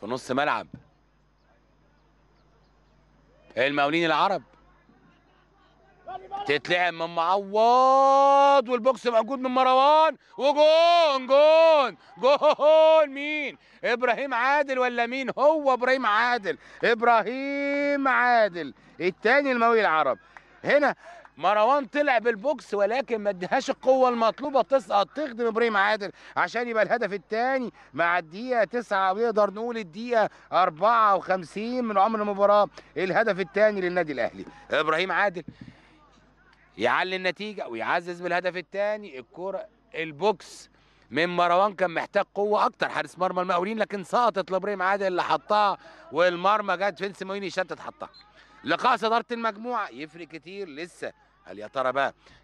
في نص ملعب المقاولين العرب تتلعب من معوض والبوكس موجود من مروان وجون جون جون مين ابراهيم عادل ولا مين هو ابراهيم عادل ابراهيم عادل الثاني المقاولين العرب هنا مروان طلع بالبوكس ولكن ما ادهاش القوه المطلوبه تسقط تخدم ابراهيم عادل عشان يبقى الهدف الثاني مع الدقيقه 9 ونقدر نقول الدقيقه 54 من عمر المباراه الهدف الثاني للنادي الاهلي ابراهيم عادل يعلي النتيجه ويعزز بالهدف الثاني الكره البوكس من مروان كان محتاج قوه اكتر حارس مرمى المقاولين لكن سقطت لابراهيم عادل اللي حطها والمرمى جت فين سيموني شتت حطها لقاء صداره المجموعه يفرق كتير لسه هل يا ترى بقى